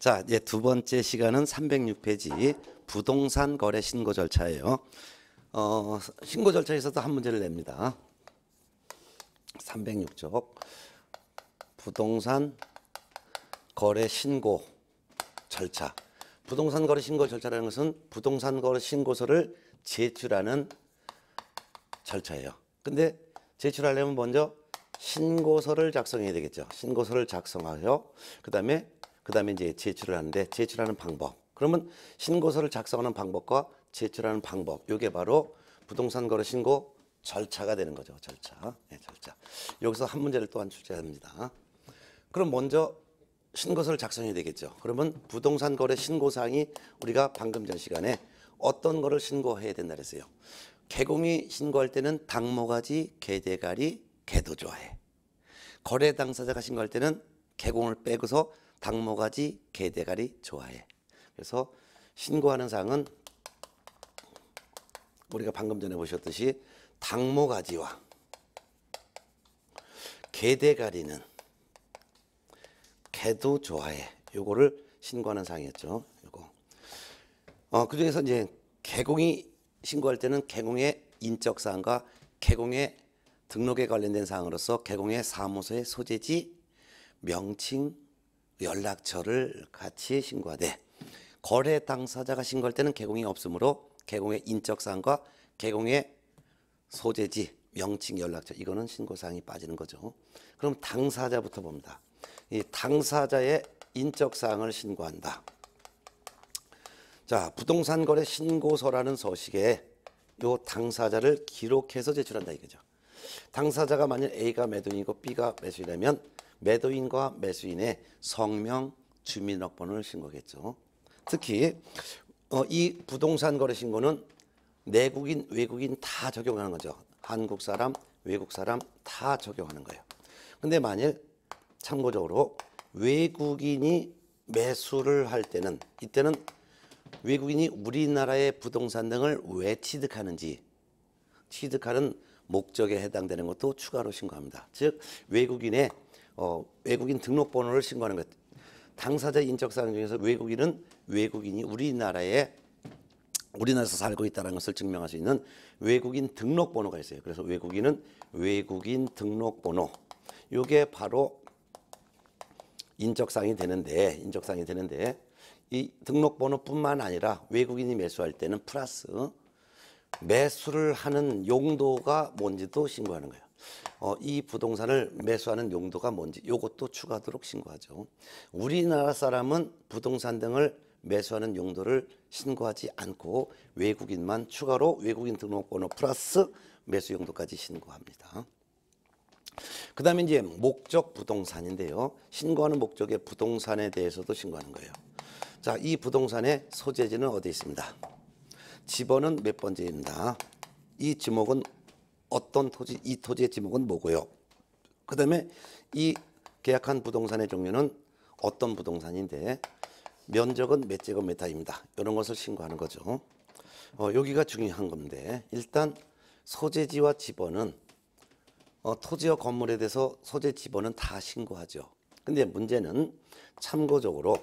자, 이제 두 번째 시간은 306페이지 부동산 거래 신고 절차예요. 어, 신고 절차에서도 한 문제를 냅니다. 306쪽 부동산 거래 신고 절차. 부동산 거래 신고 절차라는 것은 부동산 거래 신고서를 제출하는 절차예요. 근데 제출하려면 먼저 신고서를 작성해야 되겠죠. 신고서를 작성하여 그다음에 그다음에 이제 제출을 하는데 제출하는 방법. 그러면 신고서를 작성하는 방법과 제출하는 방법. 이게 바로 부동산 거래 신고 절차가 되는 거죠. 절차. 네, 절차. 여기서 한 문제를 또한 출제합니다. 그럼 먼저 신고서를 작성해야 되겠죠. 그러면 부동산 거래 신고사항이 우리가 방금 전 시간에 어떤 거를 신고해야 된다 그랬어요. 개공이 신고할 때는 당모가지, 개대가리, 개도조해. 거래 당사자가 신고할 때는 개공을 빼고서 닭모가지, 개대가리 좋아해. 그래서 신고하는 사항은 우리가 방금 전에 보셨듯이 닭모가지와 개대가리는 개도 좋아해. 요거를 신고하는 사항이었죠. 요거. 어, 그 중에서 이제 개공이 신고할 때는 개공의 인적 사항과 개공의 등록에 관련된 사항으로서 개공의 사무소의 소재지, 명칭, 연락처를 같이 신고하되 거래 당사자가 신고할 때는 개공이 없으므로 개공의 인적사항과 개공의 소재지, 명칭, 연락처 이거는 신고사항이 빠지는 거죠. 그럼 당사자부터 봅니다. 이 당사자의 인적사항을 신고한다. 자, 부동산 거래 신고서라는 서식에 요 당사자를 기록해서 제출한다 이거죠. 당사자가 만일 A가 매도인이고 B가 매수이라면 매도인과 매수인의 성명 주민등록번호를 신고했죠. 특히 어, 이 부동산 거래 신고는 내국인 외국인 다 적용하는 거죠. 한국 사람 외국 사람 다 적용하는 거예요. 근데 만일 참고적으로 외국인이 매수를 할 때는 이때는 외국인이 우리나라의 부동산 등을 왜 취득하는지 취득하는 목적에 해당되는 것도 추가로 신고합니다. 즉 외국인의 어, 외국인 등록번호를 신고하는 것. 당사자 인적사항 중에서 외국인은 외국인이 우리나라에 우리나라에서 살고 있다는 것을 증명할 수 있는 외국인 등록번호가 있어요. 그래서 외국인은 외국인 등록번호. 이게 바로 인적사항이 되는데 인적사항이 되는데 이 등록번호뿐만 아니라 외국인이 매수할 때는 플러스 매수를 하는 용도가 뭔지도 신고하는 거예요. 어, 이 부동산을 매수하는 용도가 뭔지 이것도 추가하도록 신고하죠. 우리나라 사람은 부동산 등을 매수하는 용도를 신고하지 않고 외국인만 추가로 외국인 등록번호 플러스 매수 용도까지 신고합니다. 그 다음에 이제 목적 부동산인데요. 신고하는 목적의 부동산에 대해서도 신고하는 거예요. 자, 이 부동산의 소재지는 어디 있습니다. 집원은 몇 번째입니다. 이 지목은 어떤 토지 이 토지의 지목은 뭐고요. 그다음에 이 계약한 부동산의 종류는 어떤 부동산인데 면적은 몇 제곱 미터입니다. 이런 것을 신고하는 거죠. 어, 여기가 중요한 건데 일단 소재지와 지번은 어, 토지와 건물에 대해서 소재 지번은 다 신고하죠. 근데 문제는 참고적으로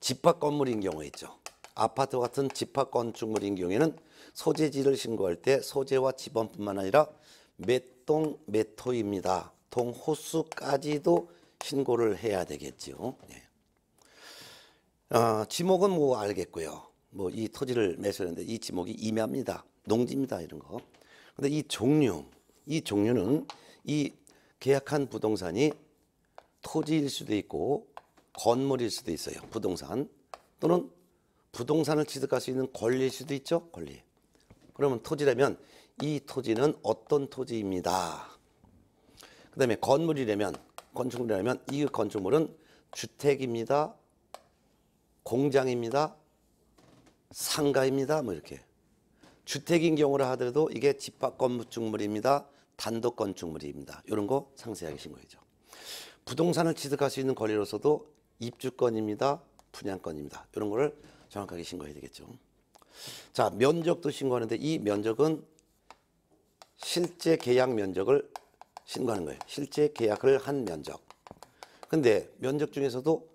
집합 건물인 경우 있죠. 아파트 같은 집합 건축물인 경우에는 소재지를 신고할 때 소재와 지번뿐만 아니라 몇동 몇토입니다. 동 호수까지도 신고를 해야 되겠지요. 예. 어, 지목은 뭐 알겠고요. 뭐 이 토지를 매수했는데 이 지목이 임야입니다. 농지입니다. 이런 거. 근데 이 종류, 이 종류는 이 계약한 부동산이 토지일 수도 있고 건물일 수도 있어요. 부동산 또는 부동산을 취득할 수 있는 권리일 수도 있죠. 권리. 그러면 토지라면 이 토지는 어떤 토지입니다. 그 다음에 건물이라면 건축물이라면 이 건축물은 주택입니다. 공장입니다. 상가입니다. 뭐 이렇게. 주택인 경우라 하더라도 이게 집합 건축물입니다. 단독 건축물입니다. 이런 거 상세하게 신고해죠. 부동산을 취득할 수 있는 권리로서도 입주권입니다. 분양권입니다. 이런 거를 정확하게 신고해야 되겠죠. 자, 면적도 신고하는데 이 면적은 실제 계약 면적을 신고하는 거예요. 실제 계약을 한 면적. 근데 면적 중에서도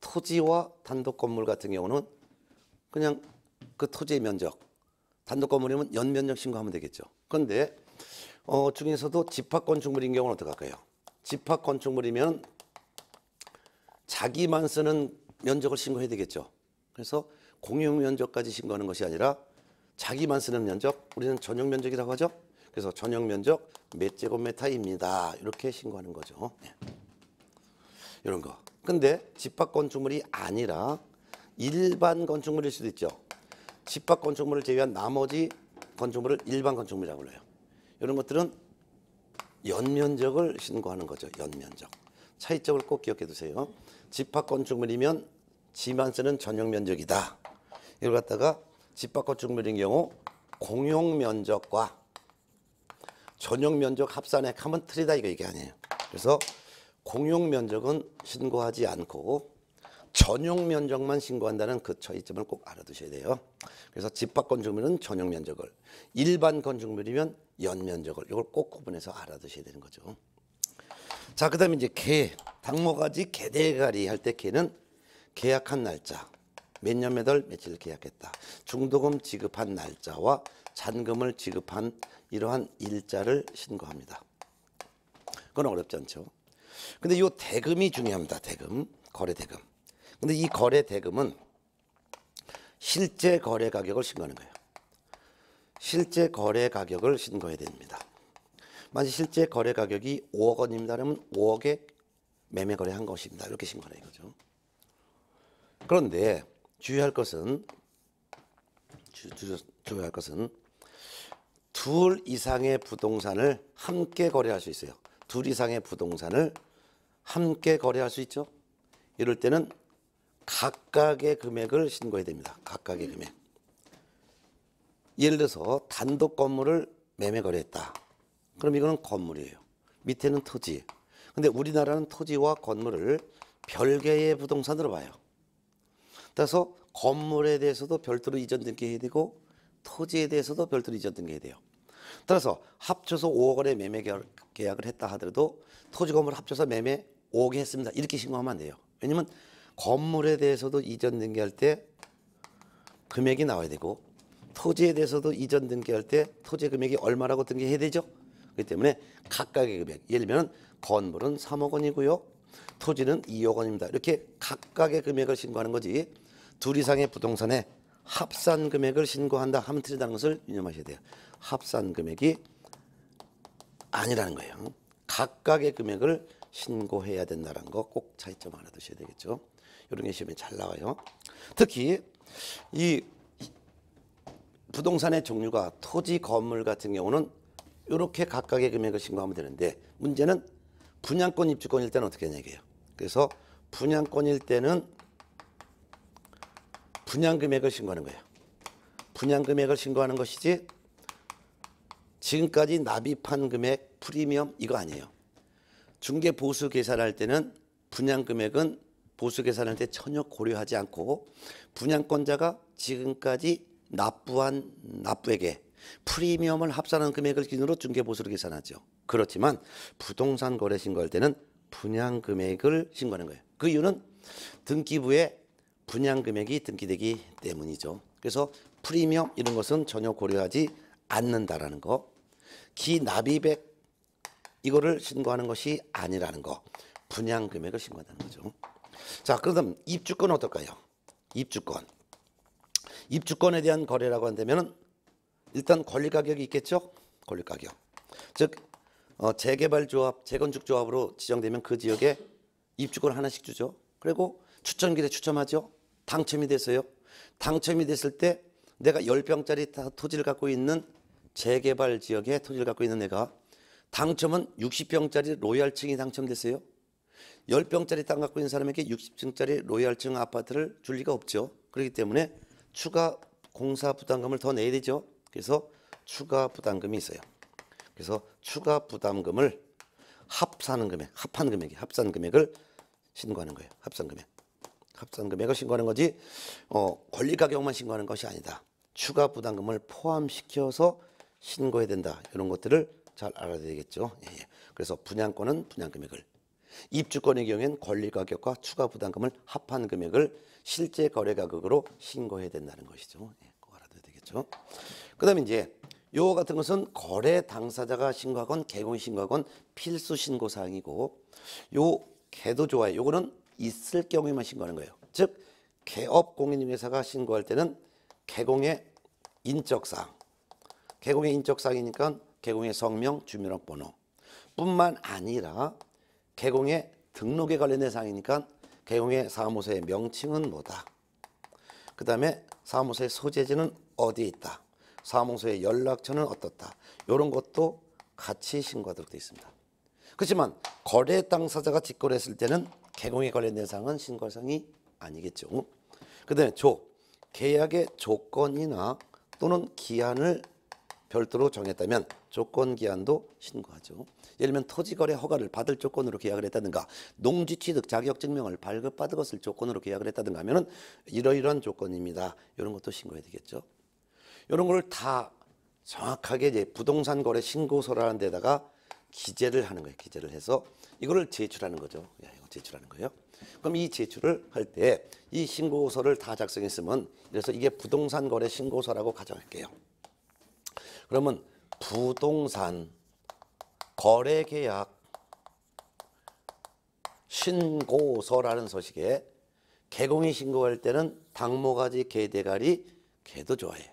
토지와 단독 건물 같은 경우는 그냥 그 토지의 면적, 단독 건물이면 연면적 신고하면 되겠죠. 그런데 어, 중에서도 집합 건축물인 경우는 어떻 할까요? 집합 건축물이면 자기만 쓰는 면적을 신고해야 되겠죠. 그래서 공용 면적까지 신고하는 것이 아니라 자기만 쓰는 면적, 우리는 전용 면적이라고 하죠. 그래서 전용 면적 몇 제곱미터입니다. 이렇게 신고하는 거죠. 네. 이런 거. 근데 집합 건축물이 아니라 일반 건축물일 수도 있죠. 집합 건축물을 제외한 나머지 건축물을 일반 건축물이라고 불러요. 이런 것들은 연면적을 신고하는 거죠. 연면적. 차이점을 꼭 기억해 두세요. 집합 건축물이면 지만 쓰는 전용 면적이다. 이걸 갖다가 집 바꿔 증물인 경우 공용 면적과 전용 면적 합산액 하면 틀이다 이거 이게 아니에요. 그래서 공용 면적은 신고하지 않고 전용 면적만 신고한다는 그 차이점을 꼭 알아두셔야 돼요. 그래서 집합 건축물은 전용 면적을, 일반 건축물이면 연 면적을 이걸 꼭 구분해서 알아두셔야 되는 거죠. 자, 그다음에 이제 개, 당모가지 개대가리 할때 개는 계약한 날짜, 몇년몇월 며칠 계약했다. 중도금 지급한 날짜와 잔금을 지급한 이러한 일자를 신고합니다. 그건 어렵지 않죠. 근데 이 대금이 중요합니다. 대금. 거래 대금. 근데 이 거래 대금은 실제 거래 가격을 신고하는 거예요. 실제 거래 가격을 신고해야 됩니다. 만약 실제 거래 가격이 5억 원입니다. 그러면 5억에 매매 거래한 것입니다. 이렇게 신고하는 거죠. 그런데 주의할 것은 주, 주, 주의할 것은 둘 이상의 부동산을 함께 거래할 수 있어요. 둘 이상의 부동산을 함께 거래할 수 있죠. 이럴 때는 각각의 금액을 신고해야 됩니다. 각각의 금액. 예를 들어서 단독 건물을 매매 거래했다. 그럼 이거는 건물이에요. 밑에는 토지. 근데 우리나라는 토지와 건물을 별개의 부동산으로 봐요. 따라서 건물에 대해서도 별도로 이전 등기해야 되고 토지에 대해서도 별도로 이전 등기해야 돼요. 따라서 합쳐서 5억 원의 매매 계약을 했다 하더라도 토지 건물 합쳐서 매매 5억 했습니다. 이렇게 신고하면 안 돼요. 왜냐면 건물에 대해서도 이전 등기할 때 금액이 나와야 되고 토지에 대해서도 이전 등기할 때 토지 금액이 얼마라고 등기해야 되죠. 그렇기 때문에 각각의 금액 예를 들면 건물은 3억 원이고요. 토지는 2억 원입니다. 이렇게 각각의 금액을 신고하는 거지 둘 이상의 부동산에 합산 금액을 신고한다 하면 틀리다는 것을 유념하셔야 돼요. 합산 금액이 아니라는 거예요. 각각의 금액을 신고해야 된다는 거 꼭 차이점 알아두셔야 되겠죠. 이런 게 시험에 잘 나와요. 특히 이 부동산의 종류가 토지 건물 같은 경우는 이렇게 각각의 금액을 신고하면 되는데 문제는 분양권 입주권일 때는 어떻게 하냐 이게요. 그래서 분양권일 때는 분양금액을 신고하는 거예요. 분양금액을 신고하는 것이지 지금까지 납입한 금액 프리미엄 이거 아니에요. 중개 보수 계산할 때는 분양금액은 보수 계산할 때 전혀 고려하지 않고 분양권자가 지금까지 납부한 납부에 프리미엄을 합산한 금액을 기준으로 중개 보수로 계산하죠. 그렇지만 부동산 거래 신고할 때는 분양 금액을 신고하는 거예요. 그 이유는 등기부에 분양 금액이 등기되기 때문이죠. 그래서 프리미엄 이런 것은 전혀 고려하지 않는다라는 거. 기납입액 이거를 신고하는 것이 아니라는 거. 분양 금액을 신고한다는 거죠. 자, 그럼 입주권 어떨까요? 입주권. 입주권에 대한 거래라고 한다면 일단 권리 가격이 있겠죠? 권리 가격. 즉 어, 재개발 조합, 재건축 조합으로 지정되면 그 지역에 입주권 하나씩 주죠. 그리고 추천길에 추첨하죠. 당첨이 됐어요. 당첨이 됐을 때 내가 1 0병짜리 토지를 갖고 있는 재개발 지역에 토지를 갖고 있는 내가 당첨은 6 0병짜리 로얄층이 당첨됐어요. 1 0병짜리땅 갖고 있는 사람에게 60층짜리 로얄층 아파트를 줄 리가 없죠. 그렇기 때문에 추가 공사 부담금을 더 내야 되죠. 그래서 추가 부담금이 있어요. 그래서 추가 부담금을 합산 금액, 합한 금액이 합산 금액을 신고하는 거예요. 합산 금액. 합산 금액을 신고하는 거지 어, 권리 가격만 신고하는 것이 아니다. 추가 부담금을 포함시켜서 신고해야 된다. 이런 것들을 잘 알아야 되겠죠. 예, 예, 그래서 분양권은 분양금액을 입주권의 경우엔 권리 가격과 추가 부담금을 합한 금액을 실제 거래 가격으로 신고해야 된다는 것이죠. 예, 꼭 알아둬야 되겠죠. 그다음에 이제 요 같은 것은 거래 당사자가 신고하건 개공 신고하건 필수 신고 사항이고 요 개도 좋아요. 요거는 있을 경우에만 신고하는 거예요. 즉 개업 공인중개사가 신고할 때는 개공의 인적사항, 개공의 인적사항이니까 개공의 성명, 주민등록번호 뿐만 아니라 개공의 등록에 관련된 사항이니까 개공의 사무소의 명칭은 뭐다. 그 다음에 사무소의 소재지는 어디에 있다. 사무소의 연락처는 어떻다. 이런 것도 같이 신고하도록 되어 있습니다. 그렇지만 거래 당사자가 직거래했을 때는 개공에 관련된 사항은 신과상이 아니겠죠. 그다음에 조 계약의 조건이나 또는 기한을 별도로 정했다면 조건 기한도 신고하죠. 예를 들면 토지 거래 허가를 받을 조건으로 계약을 했다든가 농지 취득 자격 증명을 발급받은 것을 조건으로 계약을 했다든가 하면은 이러이러한 조건입니다. 이런 것도 신고해야 되겠죠. 이런 걸 다 정확하게 이제 부동산 거래 신고서라는 데다가 기재를 하는 거예요. 기재를 해서 이거를 제출하는 거죠. 제출하는 거예요. 그럼 이 제출을 할 때 이 신고서를 다 작성했으면 그래서 이게 부동산 거래 신고서라고 가정할게요. 그러면 부동산 거래 계약 신고서라는 소식에 개공이 신고할 때는 당모가지 개대가리 개도 좋아해.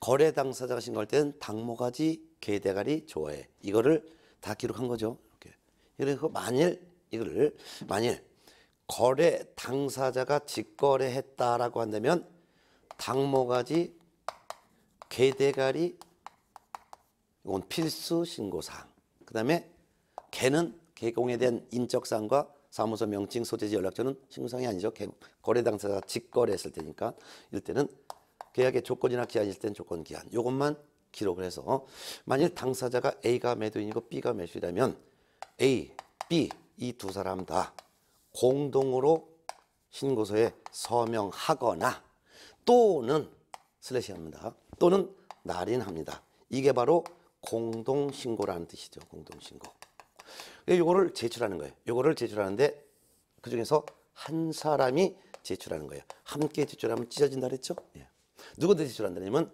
거래 당사자가 신고할 때는 당모가지 개대가리 좋아해. 이거를 다 기록한 거죠. 이렇게. 그래서 만일 이를 거 만일 거래 당사자가 직거래했다라고 한다면 당모가지 개대가리 이건 필수 신고사항 그 다음에 개는 개공에 대한 인적사항과 사무소 명칭 소재지 연락처는 신고사항이 아니죠 거래 당사자가 직거래했을 때니까 이럴 때는 계약의 조건이나 기한이 있을 때는 조건 기한 이것만 기록을 해서 만일 당사자가 A가 매도인이고 B가 매수이라면 A, B 이두 사람 다 공동으로 신고서에 서명하거나 또는 슬래시합니다. 또는 날인합니다. 이게 바로 공동신고라는 뜻이죠. 공동신고. 요거를 제출하는 거예요. 요거를 제출하는데 그 중에서 한 사람이 제출하는 거예요. 함께 제출하면 찢어진다 그랬죠? 예. 누구한테 제출한다냐면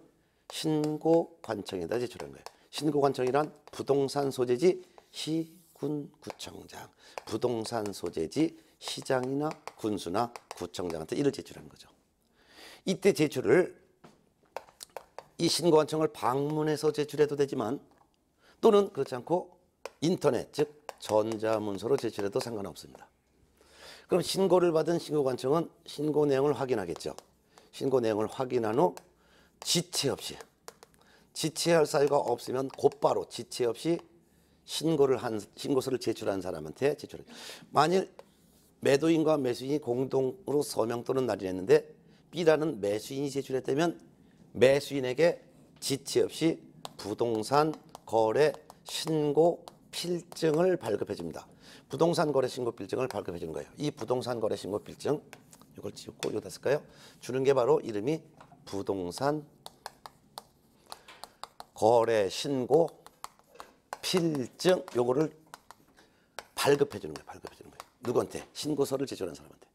신고관청에다 제출한 거예요. 신고관청이란 부동산 소재지 시군 구청장, 부동산 소재지 시장이나 군수나 구청장한테 이를 제출한 거죠. 이때 제출을 이 신고한청을 방문해서 제출해도 되지만 또는 그렇지 않고 인터넷 즉 전자문서로 제출해도 상관없습니다. 그럼 신고를 받은 신고관청은 신고 내용을 확인하겠죠. 신고 내용을 확인한 후 지체 없이 지체할 사유가 없으면 곧바로 지체 없이 신고를 한 신고서를 제출한 사람한테 제출해. 만일 매도인과 매수인이 공동으로 서명 또는 날인했는데 B라는 매수인이 제출했다면 매수인에게 지체 없이 부동산 거래 신고 필증을 발급해 줍니다. 부동산 거래 신고 필증을 발급해 주 거예요. 이 부동산 거래 신고 필증 이걸 지우고 이거다 쓸까요? 주는 게 바로 이름이 부동산 거래 신고 필증 요거를 발급해 주는 거예요. 발급해 주는 거예요. 누구한테? 신고서를 제출한 사람한테.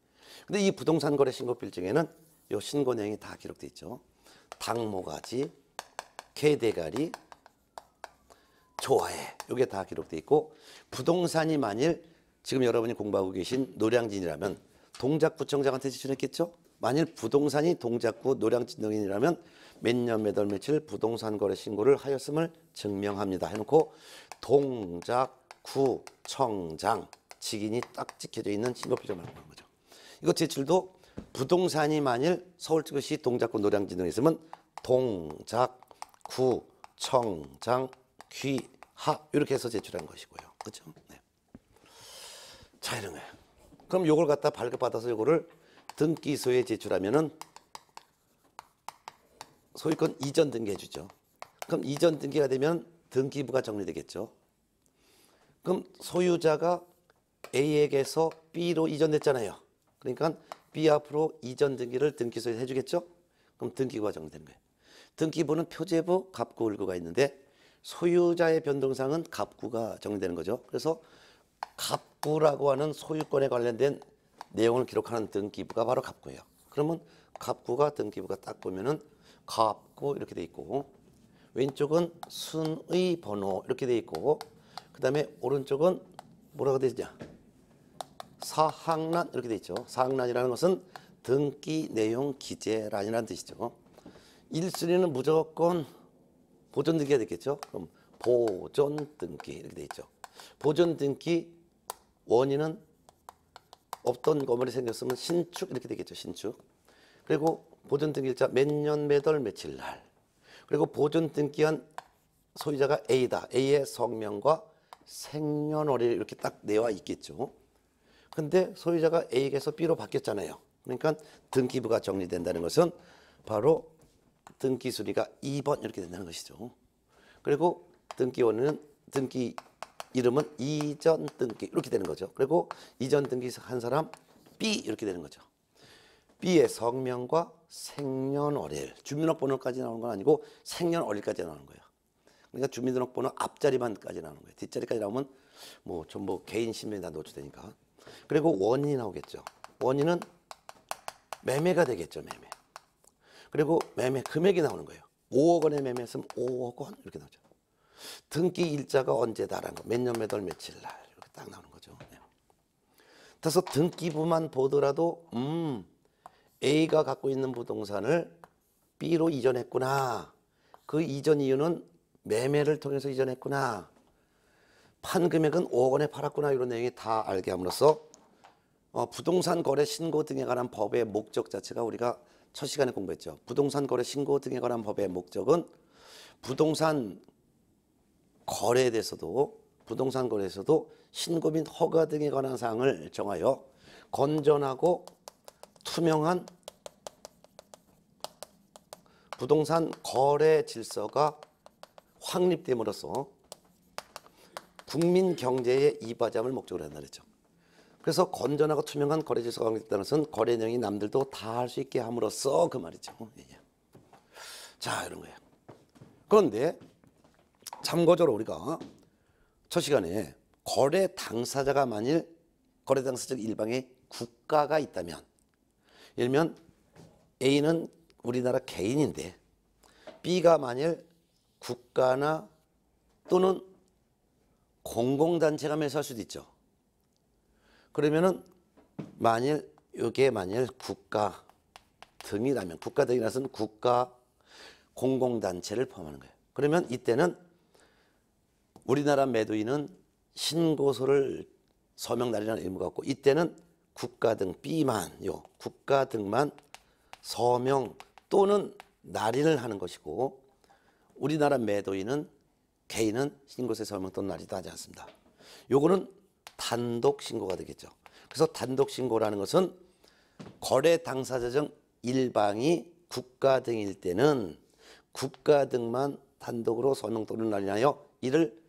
근데 이 부동산 거래 신고 필증에는 요 신고 내용이 다 기록돼 있죠. 당모가지, 개대가리, 좋아해. 요게 다 기록돼 있고 부동산이 만일 지금 여러분이 공부하고 계신 노량진이라면 동작구청장한테 지출했겠죠? 만일 부동산이 동작구 노량진 동인이라면 몇년몇월 며칠 부동산 거래 신고를 하였음을 증명합니다. 해놓고 동작, 구, 청장, 직인이 딱 찍혀져 있는 신고표를 말하는 거죠. 이거 제출도 부동산이 만일 서울특별시 동작구 노량진 등에 있으면 동작, 구, 청장, 귀, 하 이렇게 해서 제출한 것이고요. 그렇죠? 네. 자 이런 거예요. 그럼 요걸 갖다 발급받아서 요거를 등기소에 제출하면은 소유권 이전 등기해 주죠. 그럼 이전 등기가 되면 등기부가 정리되겠죠. 그럼 소유자가 A에게서 B로 이전됐잖아요. 그러니까 B 앞으로 이전 등기를 등기소에 해주겠죠. 그럼 등기부가 정리되는 거예요. 등기부는 표제부, 갑구, 을구가 있는데 소유자의 변동상은 갑구가 정리되는 거죠. 그래서 갑구라고 하는 소유권에 관련된 내용을 기록하는 등기부가 바로 갑구예요. 그러면 갑구가 등기부가 딱 보면은 갑고 이렇게 돼 있고 왼쪽은 순의 번호 이렇게 돼 있고 그 다음에 오른쪽은 뭐라고 되있 사항란 이렇게 돼 있죠 사항란이라는 것은 등기 내용 기재란이라는 뜻이죠 1순위는 무조건 보존 등기가 됐겠죠 그럼 보존 등기 이렇게 돼 있죠 보존 등기 원인은 없던 건물이 생겼으면 신축 이렇게 되겠죠 신축 그리고 보존 등기일자 몇 년 몇월 며칠 날 그리고 보존 등기한 소유자가 A다. A의 성명과 생년월일 이렇게 딱 내와 있겠죠. 근데 소유자가 A에서 B로 바뀌었잖아요. 그러니까 등기부가 정리된다는 것은 바로 등기 수리가 2번 이렇게 된다는 것이죠. 그리고 등기원은 등기 이름은 이전 등기 이렇게 되는 거죠. 그리고 이전 등기 한 사람 B 이렇게 되는 거죠. B의 성명과 생년월일 주민등록번호까지 나오는 건 아니고 생년월일까지 나오는 거예요. 그러니까 주민등록번호 앞자리만까지 나오는 거예요. 뒷자리까지 나오면 뭐 전부 개인 신분이 다 노출되니까. 그리고 원인이 나오겠죠. 원인은 매매가 되겠죠, 매매. 그리고 매매 금액이 나오는 거예요. 5억 원에 매매했으면 5억 원 이렇게 나오죠. 등기 일자가 언제다라는 거, 몇 년 몇월 며칠 날 이렇게 딱 나오는 거죠. 네. 그래서 등기부만 보더라도 음 A가 갖고 있는 부동산을 B로 이전했구나. 그 이전 이유는 매매를 통해서 이전했구나. 판 금액은 5억 원에 팔았구나. 이런 내용이 다 알게 함으로써 어, 부동산 거래 신고 등에 관한 법의 목적 자체가 우리가 첫 시간에 공부했죠. 부동산 거래 신고 등에 관한 법의 목적은 부동산 거래에 대해서도 부동산 거래에서도 신고 및 허가 등에 관한 사항을 정하여 건전하고 투명한 부동산 거래 질서가 확립됨으로써 국민 경제의 이바잠을 목적으로 한다 그랬죠. 그래서 건전하고 투명한 거래 질서가 확립됐다는 것은 거래량이 남들도 다 할 수 있게 함으로써 그 말이죠. 예, 예. 자 이런 거예요. 그런데 참고적으로 우리가 첫 시간에 거래 당사자가 만일 거래 당사자 일방에 국가가 있다면 예를 들면 A는 우리나라 개인인데 B가 만일 국가나 또는 공공단체가 매수할 수도 있죠. 그러면은 만일 이게 만일 국가 등이라면 국가 등이라서는 국가 공공단체를 포함하는 거예요. 그러면 이때는 우리나라 매도인은 신고서를 서명 날이라는 의무가 없고 이때는 국가 등 B만 요 국가 등만 서명 또는 날인을 하는 것이고 우리나라 매도인은 개인은 신고세 서명 또는 날인도 하지 않습니다. 요거는 단독 신고가 되겠죠. 그래서 단독 신고라는 것은 거래 당사자 중 일방이 국가 등일 때는 국가 등만 단독으로 서명 또는 날인하여 이를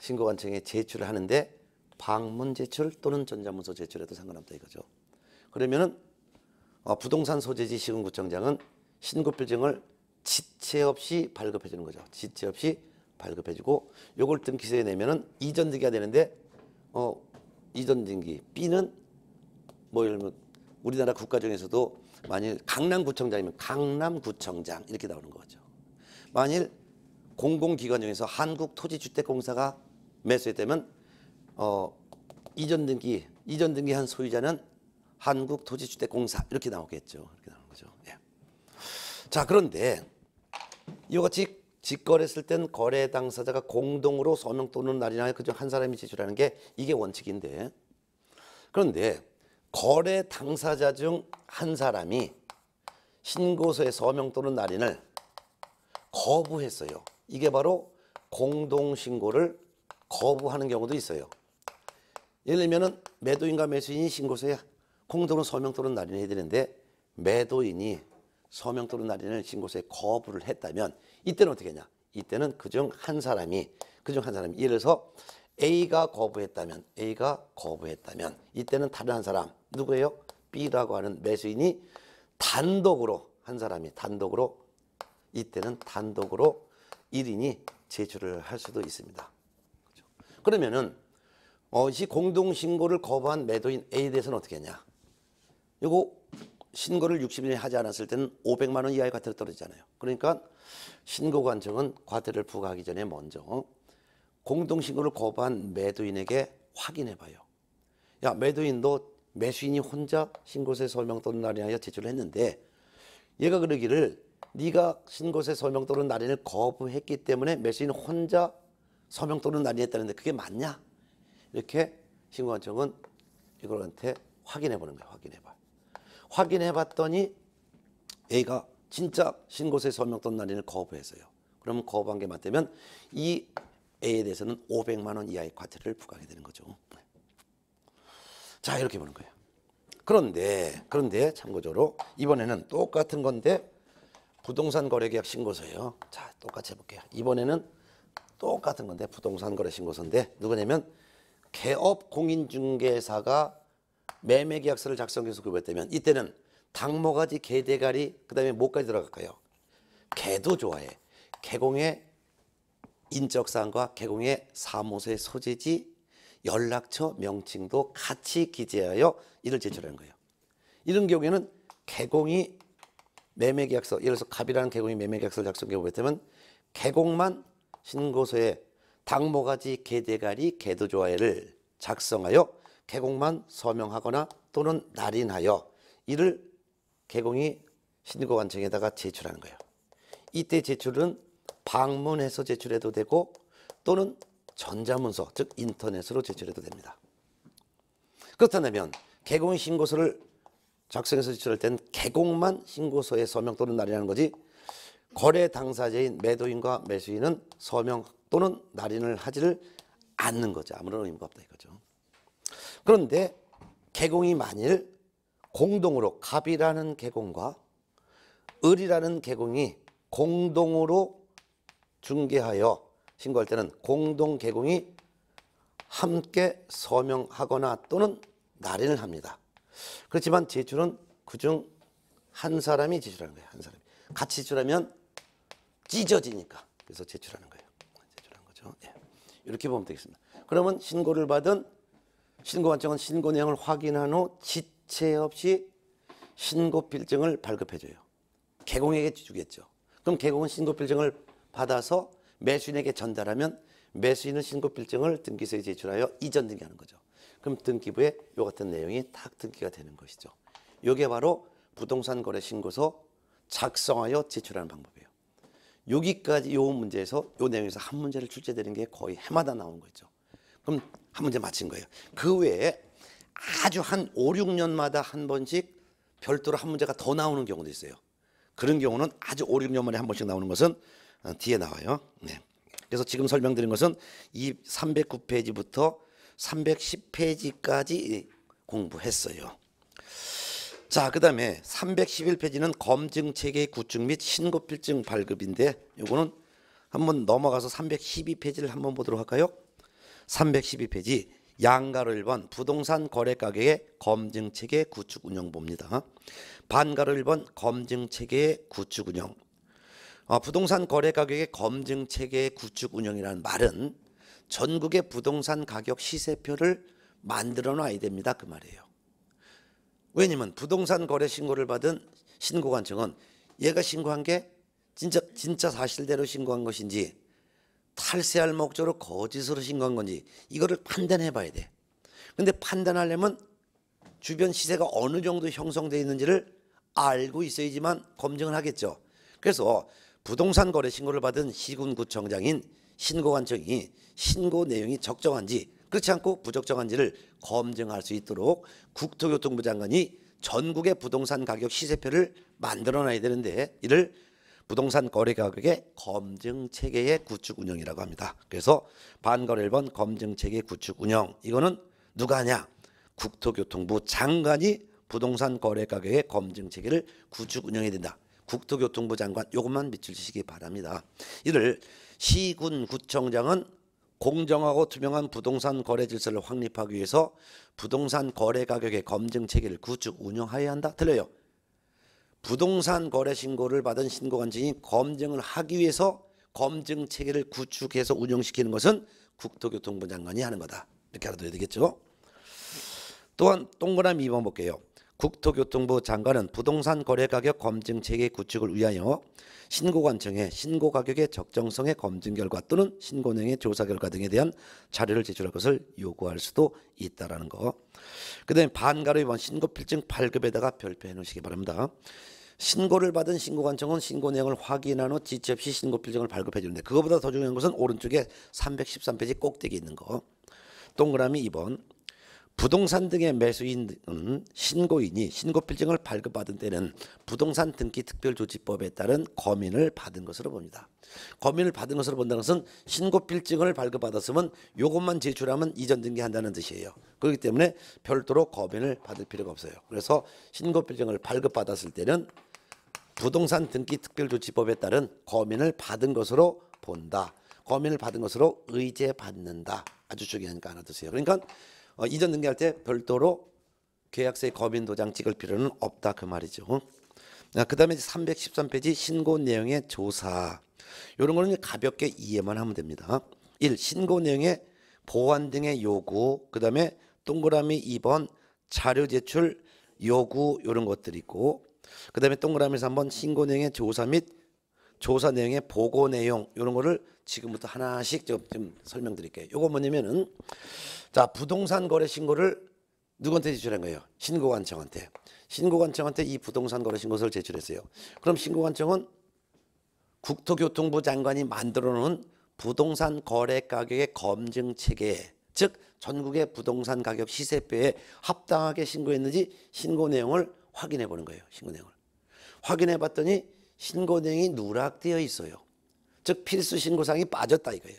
신고관청에 제출 하는데 방문 제출 또는 전자문서 제출해도 상관없다 이거죠. 그러면은 어, 부동산 소재지 시군구청장은 신고필증을 지체 없이 발급해 주는 거죠. 지체 없이 발급해 주고 요걸 등기세에 내면은 이전 등기가 되는데 어 이전 등기 B는 뭐 예를 들면 우리나라 국가 중에서도 만일 강남구청장이면 강남구청장 이렇게 나오는 거죠. 만일 공공기관 중에서 한국토지주택공사가 매수했다면 어, 이전 등기 이전 등기한 소유자는 한국토지주택공사 이렇게 나오겠죠. 이렇게 나오는 거죠. 예. 자 그런데 이와 같이 직거래했을 땐 거래 당사자가 공동으로 서명 또는 날인하 그중 한 사람이 제출하는 게 이게 원칙인데 그런데 거래 당사자 중 한 사람이 신고서의 서명 또는 날인을 거부했어요. 이게 바로 공동신고를 거부하는 경우도 있어요. 예를 들면 매도인과 매수인이 신고서에 공 또는 서명 또는 날인해야 되는데 매도인이 서명 또는 날인을 신고서에 거부를 했다면 이때는 어떻게 하냐? 이때는 그 중 한 사람이 그 중 한 사람이 예를 들어서 A가 거부했다면 A가 거부했다면 이때는 다른 한 사람 누구예요? B라고 하는 매수인이 단독으로 한 사람이 단독으로 이때는 단독으로 1인이 제출을 할 수도 있습니다. 그렇죠? 그러면은 어시 공동 신고를 거부한 매도인 A에 대해서는 어떻게 했냐? 이거 신고를 6 0일 하지 않았을 때는 500만 원 이하의 과태료 떨어지잖아요. 그러니까 신고 관청은 과태료를 부과하기 전에 먼저 공동 신고를 거부한 매도인에게 확인해 봐요. 야, 매도인도 매수인이 혼자 신고세 설명 또는 날인하여 제출을 했는데 얘가 그러기를 네가 신고세 서명 또는 날인을 거부했기 때문에 매수인 혼자 서명 또는 날인했다는데 그게 맞냐? 이렇게 신관청은 이걸한테 확인해 보는 거야. 확인해 봐. 확인해 봤더니 A가 진짜 신고서에 서명 돈 날인을 거부했어요. 그러면 거부한 게 맞다면 이 A에 대해서는 500만 원 이하의 과태료를 부과하게 되는 거죠. 자 이렇게 보는 거예요. 그런데 그런데 참고적으로 이번에는 똑같은 건데 부동산 거래 계약 신고서예요. 자 똑같이 해볼게요. 이번에는 똑같은 건데 부동산 거래 신고서인데 누구냐면 개업 공인중개사가 매매계약서를 작성해서 구입했다면 이때는 당모가지, 개대가리, 그 다음에 목까지 들어갈까요? 개도 좋아해. 개공의 인적사항과 개공의 사무소의 소재지, 연락처, 명칭도 같이 기재하여 이를 제출하는 거예요. 이런 경우에는 개공이 매매계약서, 예를 들어서 갑이라는 개공이 매매계약서를 작성해 보게 다면 개공만 신고서에 당모가지 개대가리 개도조화를 작성하여 개공만 서명하거나 또는 날인하여 이를 개공이 신고관청에다가 제출하는 거예요. 이때 제출은 방문해서 제출해도 되고 또는 전자문서 즉 인터넷으로 제출해도 됩니다. 그렇다면 개공 신고서를 작성해서 제출할 때 개공만 신고서에 서명 또는 날인하는 거지 거래 당사자인 매도인과 매수인은 서명 또는 날인을 하지를 않는 거죠. 아무런 의미가 없다 이거죠. 그런데 개공이 만일 공동으로 갑이라는 개공과 을이라는 개공이 공동으로 중개하여 신고할 때는 공동 개공이 함께 서명하거나 또는 날인을 합니다. 그렇지만 제출은 그중 한 사람이 제출하는 거예요. 한 사람이 같이 제출하면 찢어지니까 그래서 제출하는 그죠 예. 이렇게 보면 되겠습니다. 그러면 신고를 받은 신고관청은 신고 내용을 확인한 후 지체 없이 신고 필증을 발급해 줘요. 개공에게 주겠죠. 그럼 개공은 신고 필증을 받아서 매수인에게 전달하면 매수인은 신고 필증을 등기소에 제출하여 이전 등기하는 거죠. 그럼 등기부에 요 같은 내용이 탁 등기가 되는 것이죠. 요게 바로 부동산 거래 신고서 작성하여 제출하는 방법이에요. 여기까지 요 문제에서 요 내용에서 한 문제를 출제되는 게 거의 해마다 나온 거죠. 그럼 한 문제 맞힌 거예요. 그 외에 아주 한 5, 6년마다 한 번씩 별도로 한 문제가 더 나오는 경우도 있어요. 그런 경우는 아주 5, 6년 만에 한 번씩 나오는 것은 어, 뒤에 나와요. 네. 그래서 지금 설명드린 것은 이 309페이지부터 310페이지까지 공부했어요. 자, 그 다음에 311페이지는 검증 체계 구축 및 신고필증 발급인데 요거는 한번 넘어가서 312페이지를 한번 보도록 할까요? 312페이지 양가로 1번 부동산 거래 가격의 검증 체계 구축 운영 봅니다. 반가로 1번 검증 체계 구축 운영. 아, 부동산 거래 가격의 검증 체계 구축 운영이라는 말은 전국의 부동산 가격 시세표를 만들어 놔야 됩니다. 그 말이에요. 왜냐면 부동산 거래 신고를 받은 신고관 청은 얘가 신고한 게 진짜 진짜 사실대로 신고한 것인지 탈세할 목적으로 거짓으로 신고한 건지 이거를 판단해 봐야 돼. 근데 판단하려면 주변 시세가 어느 정도 형성되어 있는지를 알고 있어야지만 검증을 하겠죠. 그래서 부동산 거래 신고를 받은 시군구청장인 신고관 청이 신고 내용이 적정한지 그렇지 않고 부적정한지를 검증할 수 있도록 국토교통부 장관이 전국의 부동산 가격 시세표를 만들어놔야 되는데 이를 부동산 거래 가격의 검증 체계의 구축 운영이라고 합니다. 그래서 반거래 1번 검증 체계 구축 운영 이거는 누가 하냐? 국토교통부 장관이 부동산 거래 가격의 검증 체계를 구축 운영해야 된다. 국토교통부 장관 요것만 밑줄 치시기 바랍니다. 이를 시군구청장은 공정하고 투명한 부동산 거래 질서를 확립하기 위해서 부동산 거래 가격의 검증 체계를 구축 운영하여야 한다. 틀려요. 부동산 거래 신고를 받은 신고 관청이 검증을 하기 위해서 검증 체계를 구축해서 운영시키는 것은 국토교통부 장관이 하는 거다. 이렇게 알아둬야 되겠죠. 또한 동그라미 2번 볼게요. 국토교통부 장관은 부동산 거래가격 검증 체계 구축을 위하여 신고관청에 신고가격의 적정성의 검증 결과 또는 신고내용의 조사 결과 등에 대한 자료를 제출할 것을 요구할 수도 있다라는 거. 그다음에 반가로 이번 신고필증 8급에다가 별표해 놓으시기 바랍니다. 신고를 받은 신고관청은 신고 내용을 확인한 후 지체 없이 신고 필증을 발급해 주는데 그거보다 더 중요한 것은 오른쪽에 313페이지 꼭대기 있는 거. 동그라미 2번 부동산 등의 매수인은 신고인이 신고필증을 발급받은 때는 부동산 등기 특별조치법에 따른 검인을 받은 것으로 봅니다. 거민을 받은 것으로 본다는 것은 신고필증을 발급받았으면 요것만 제출하면 이전 등기한다는 뜻이에요. 그렇기 때문에 별도로 거민을 받을 필요가 없어요. 그래서 신고필증을 발급받았을 때는 부동산 등기 특별조치법에 따른 거민을 받은 것으로 본다. 거민을 받은 것으로 의제받는다. 아주 중요한 거 하나 드세요. 그러니까 어, 이전 등기할 때 별도로 계약서에 거민 도장 찍을 필요는 없다 그 말이죠. 아, 그다음에 313페이지 신고 내용의 조사. 이런 거는 가볍게 이해만 하면 됩니다. 1. 신고 내용의 보완 등의 요구. 그다음에 동그라미 2번 자료 제출 요구 이런 것들이 있고 그다음에 동그라미 3번 신고 내용의 조사 및 조사 내용의 보고 내용 이런 거를 지금부터 하나씩 좀 설명드릴게요. 요거 뭐냐면은 자 부동산 거래 신고를 누구한테 제출한 거예요? 신고관청한테. 신고관청한테 이 부동산 거래 신고서를 제출했어요. 그럼 신고관청은 국토교통부 장관이 만들어 놓은 부동산 거래 가격의 검증 체계, 즉 전국의 부동산 가격 시세표에 합당하게 신고했는지 신고 내용을 확인해 보는 거예요. 신고 내용을. 확인해 봤더니 신고 내용이 누락되어 있어요. 즉 필수 신고사항이 빠졌다 이거예요.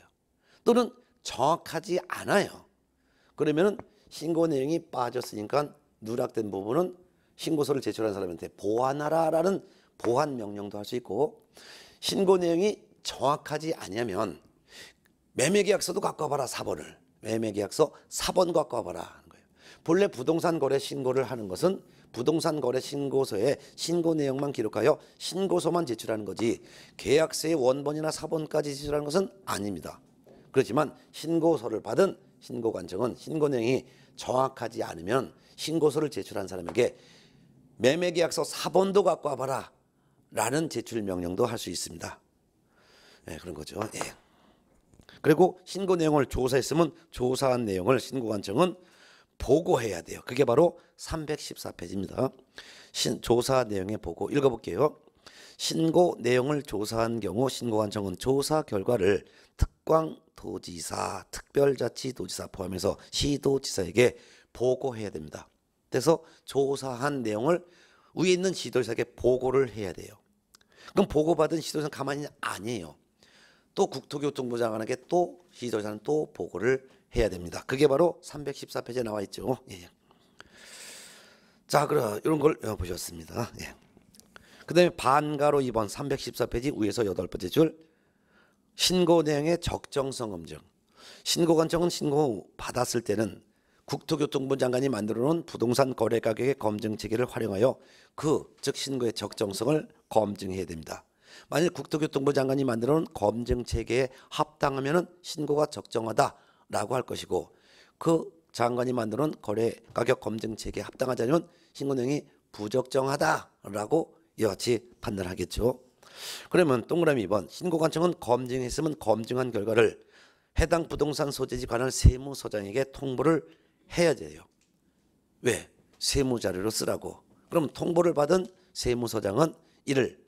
또는 정확하지 않아요. 그러면 신고 내용이 빠졌으니까 누락된 부분은 신고서를 제출한 사람한테 보완하라라는 보완 명령도 할 수 있고 신고 내용이 정확하지 않으면 매매계약서도 갖고 와봐라 4번을 매매계약서 4번 갖고 와봐라 하는 거예요. 본래 부동산 거래 신고를 하는 것은 부동산 거래 신고서에 신고 내용만 기록하여 신고서만 제출하는 거지 계약서의 원본이나 사본까지 제출하는 것은 아닙니다. 그렇지만 신고서를 받은 신고관청은 신고 내용이 정확하지 않으면 신고서를 제출한 사람에게 매매계약서 사본도 갖고 와봐라 라는 제출 명령도 할 수 있습니다. 네, 그런 거죠. 네. 그리고 신고 내용을 조사했으면 조사한 내용을 신고관청은 보고해야 돼요. 그게 바로 314페이지입니다. 신, 조사 내용의 보고 읽어볼게요. 신고 내용을 조사한 경우 신고관청은 조사 결과를 특광도지사, 특별자치도지사 포함해서 시도지사에게 보고해야 됩니다. 그래서 조사한 내용을 위에 있는 시도지사에게 보고를 해야 돼요. 그럼 보고받은 시도지사는 가만히 아니에요. 또 국토교통부장관에게 또 시도지사는 또 보고를 해야 됩니다. 그게 바로 314페이지에 나와 있죠. 예, 예. 자, 그럼 이런 걸 어, 보셨습니다. 예. 그 다음에 반가로 2번 314페이지 위에서 여덟 번째 줄 신고 내용의 적정성 검증. 신고 관청은 신고 받았을 때는 국토교통부 장관이 만들어 놓은 부동산 거래 가격의 검증 체계를 활용하여 그 즉 신고의 적정성을 검증해야 됩니다. 만일 국토교통부 장관이 만들어 놓은 검증 체계에 합당하면 신고가 적정하다 라고 할 것이고 그 장관이 만드는 거래 가격 검증체계에 합당하지 않으면 신고내용이 부적정하다라고 이와 같이 판단하겠죠. 그러면 동그라미 2번 신고관청은 검증했으면 검증한 결과를 해당 부동산 소재지 관할 세무서장에게 통보를 해야 돼요. 왜? 세무자료로 쓰라고. 그럼 통보를 받은 세무서장은 이를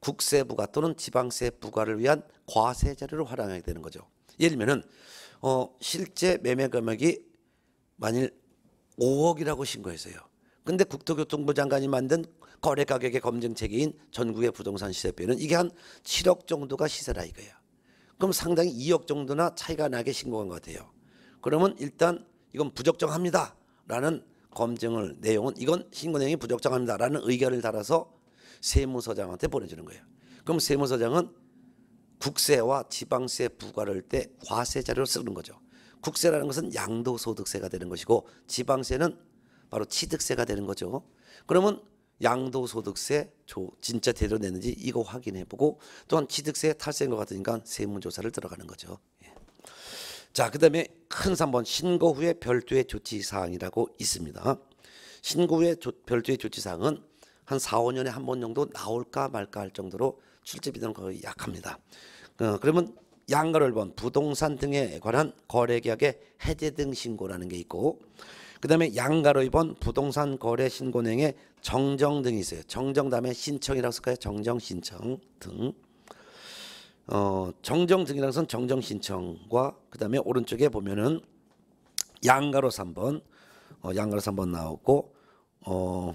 국세 부과 또는 지방세 부과를 위한 과세 자료로 활용하게 되는 거죠. 예를 들면 어, 실제 매매 금액이 만일 5억이라고 신고했어요. 근데 국토교통부 장관이 만든 거래 가격의 검증체인 전국의 부동산 시세표는 이게 한 7억 정도가 시세라 이거예요. 그럼 상당히 2억 정도나 차이가 나게 신고한 것 같아요. 그러면 일단 이건 부적정합니다라는 검증을 내용은 이건 신고 내용이 부적정합니다라는 의견을 달아서 세무서장한테 보내주는 거예요. 그럼 세무서장은 국세와 지방세 부과를 때 과세자료를 쓰는 거죠. 국세라는 것은 양도소득세가 되는 것이고 지방세는 바로 취득세가 되는 거죠. 그러면 양도소득세 진짜 대로 내는지 이거 확인해보고 또한 취득세 탈세인 것 같으니까 세무조사를 들어가는 거죠. 예. 자, 그 다음에 큰 3번 신고 후에 별도의 조치사항이라고 있습니다. 신고 후에 조, 별도의 조치사항은 한 4, 5년에 한 번 정도 나올까 말까 할 정도로 출제비는 거의 약합니다. 어, 그러면 양가를본 부동산 등에 관한 거래계약의 해제 등 신고라는 게 있고 그 다음에 양가를이본 부동산 거래 신고행의 정정 등이 있어요. 정정 다음에 신청이라고 쓸까요? 정정 신청 등. 어, 정정 등이라는 것은 정정 신청과 그 다음에 오른쪽에 보면은 양가로 3번, 어, 양가로 3번 나오고 어,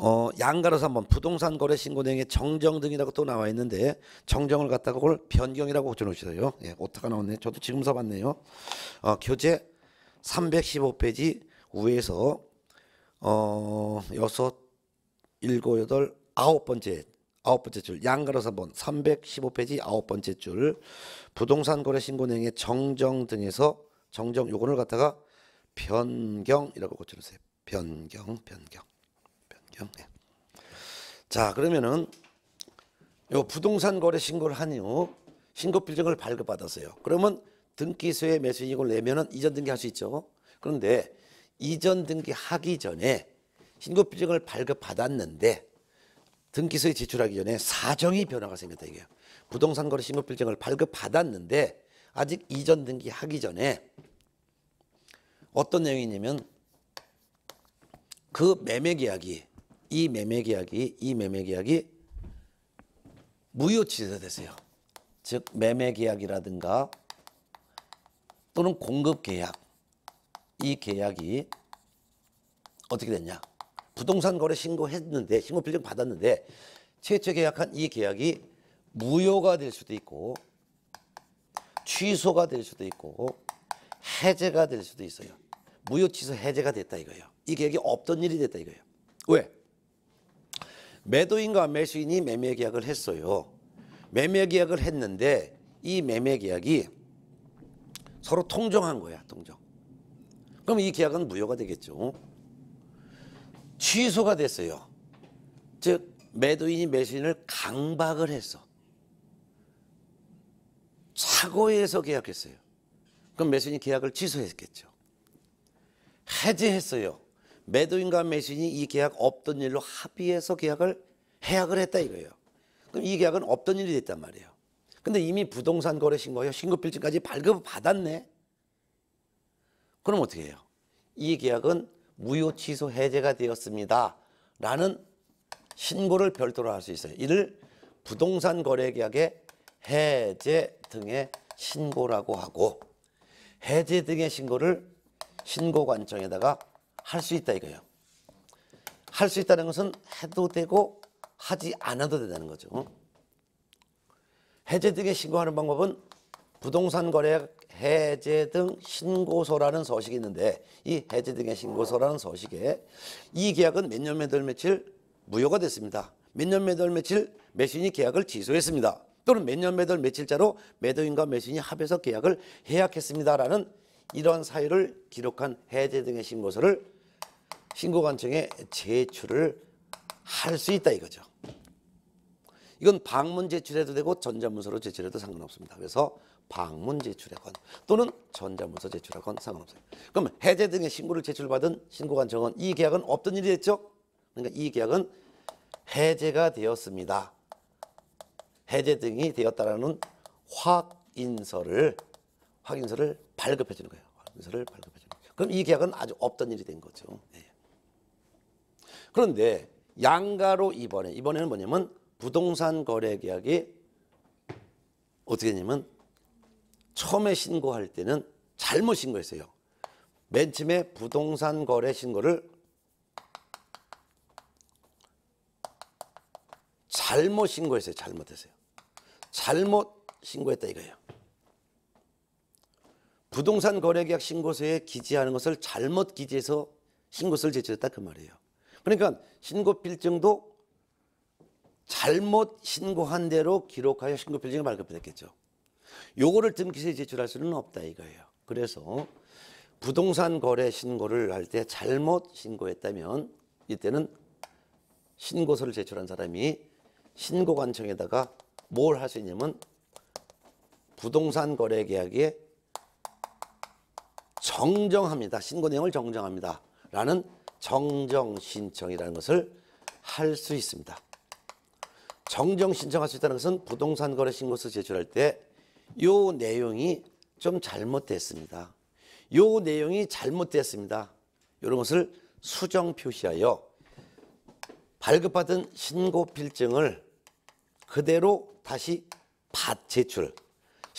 어, 양가로서 한번 부동산 거래 신고 내용에 정정 등이라고 또 나와 있는데 정정을 갖다가 그걸 변경이라고 고쳐놓으셔요 예, 오타가 나왔네. 저도 지금 써봤네요. 어, 교재 315페이지 위에서 어, 여섯, 일곱, 여덟, 아홉 번째 아홉 번째 줄 양가로서 한번 315페이지 아홉 번째 줄 부동산 거래 신고 내용의 정정 등에서 정정 요건을 갖다가 변경이라고 고쳐놓으세요. 변경, 변경. 거죠. 네. 자, 그러면은 요 부동산 거래 신고를 한 이후 신고 필증을 발급받았어요. 그러면 등기소에 매수인익을 내면은 이전 등기할 수 있죠. 그런데 이전 등기하기 전에 신고 필증을 발급받았는데 등기소에 제출하기 전에 사정이 변화가 생겼다 이게 부동산 거래 신고 필증을 발급받았는데 아직 이전 등기하기 전에 어떤 내용이냐면 그 매매 계약이 이 매매 계약이 이 매매 계약이 무효 취소됐어요. 즉 매매 계약이라든가 또는 공급 계약 이 계약이 어떻게 됐냐? 부동산 거래 신고했는데 신고 필증 받았는데 최초 계약한 이 계약이 무효가 될 수도 있고 취소가 될 수도 있고 해제가 될 수도 있어요. 무효 취소 해제가 됐다 이거예요. 이 계약이 없던 일이 됐다 이거예요. 왜? 매도인과 매수인이 매매 계약을 했어요. 매매 계약을 했는데 이 매매 계약이 서로 통정한 거야, 통정. 그럼 이 계약은 무효가 되겠죠. 취소가 됐어요. 즉 매도인이 매수인을 강박을 했어. 사고에서 계약했어요. 그럼 매수인이 계약을 취소했겠죠. 해지했어요. 매도인과 매수인이 이 계약 없던 일로 합의해서 계약을 해약을 했다 이거예요. 그럼 이 계약은 없던 일이 됐단 말이에요. 근데 이미 부동산 거래 신고요 신고필증까지 발급 받았네. 그럼 어떻게 해요? 이 계약은 무효 취소 해제가 되었습니다. 라는 신고를 별도로 할 수 있어요. 이를 부동산 거래 계약의 해제 등의 신고라고 하고 해제 등의 신고를 신고관청에다가 할수 있다 이거예요. 할 수 있다는 것은 해도 되고 하지 않아도 된다는 거죠. 해제 등에 신고하는 방법은 부동산 거래 해제 등 신고서라는 서식이 있는데 이 해제 등의 신고서라는 서식에 이 계약은 몇 년 몇 월 며칠 무효가 됐습니다. 몇 년 몇 월 며칠 매수인이 계약을 취소했습니다. 또는 몇 년 몇 월 며칠자로 매도인과 매수인이 합해서 계약을 해약했습니다라는 이런 사유를 기록한 해제 등의 신고서를 신고관청에 제출을 할 수 있다 이거죠. 이건 방문 제출해도 되고 전자문서로 제출해도 상관없습니다. 그래서 방문 제출하건 또는 전자문서 제출하건 상관없어요. 그럼 해제 등의 신고를 제출받은 신고관청은 이 계약은 없던 일이 됐죠? 그러니까 이 계약은 해제가 되었습니다. 해제 등이 되었다라는 확인서를 확인서를 발급해 주는 거예요. 확인서를 발급해 주는 거예요. 그럼 이 계약은 아주 없던 일이 된 거죠. 그런데 양가로 이번에 이번에는 뭐냐면 부동산 거래 계약이 어떻게 되냐면 처음에 신고할 때는 잘못 신고했어요. 맨 처음에 부동산 거래 신고를 잘못 신고했어요. 잘못했어요. 잘못 신고했다 이거예요. 부동산 거래계약 신고서에 기재하는 것을 잘못 기재해서 신고서를 제출했다 그 말이에요. 그러니까 신고필증도 잘못 신고한 대로 기록하여 신고필증이 발급됐겠죠. 요거를 등기소에 제출할 수는 없다 이거예요. 그래서 부동산 거래 신고를 할 때 잘못 신고했다면 이때는 신고서를 제출한 사람이 신고관청에다가 뭘 할 수 있냐면 부동산 거래 계약에 정정합니다. 신고 내용을 정정합니다. 라는 정정 신청이라는 것을 할 수 있습니다. 정정 신청할 수 있다는 것은 부동산 거래 신고서 제출할 때 요 내용이 좀 잘못됐습니다. 요 내용이 잘못됐습니다. 이런 것을 수정 표시하여 발급받은 신고 필증을 그대로 다시 받 제출